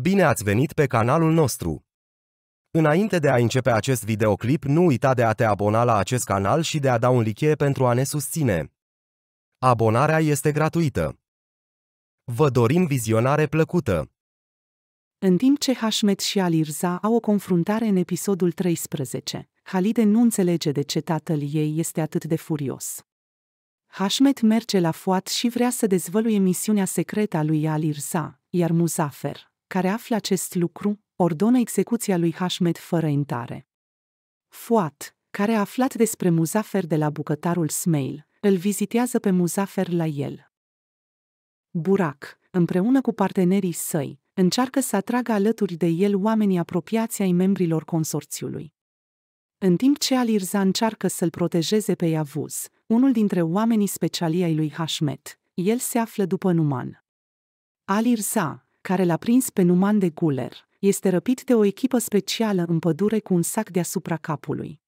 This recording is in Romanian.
Bine ați venit pe canalul nostru! Înainte de a începe acest videoclip, nu uita de a te abona la acest canal și de a da un like pentru a ne susține. Abonarea este gratuită. Vă dorim vizionare plăcută! În timp ce Hashmet și Alirza au o confruntare în episodul 13, Halide nu înțelege de ce tatăl ei este atât de furios. Hashmet merge la foat și vrea să dezvăluie misiunea secretă a lui Alirza, iar Muzafer, care află acest lucru, ordonă execuția lui Hashmed fără intare. Fuat, care a aflat despre Muzafer de la bucătarul Smail, îl vizitează pe Muzafer la el. Burak, împreună cu partenerii săi, încearcă să atragă alături de el oamenii apropiați ai membrilor consorțiului. În timp ce Alirza încearcă să-l protejeze pe Iavuz, unul dintre oamenii specialii ai lui Hashmet, el se află după Numan. Alirza, care l-a prins pe Numan de Guler, este răpit de o echipă specială în pădure cu un sac deasupra capului.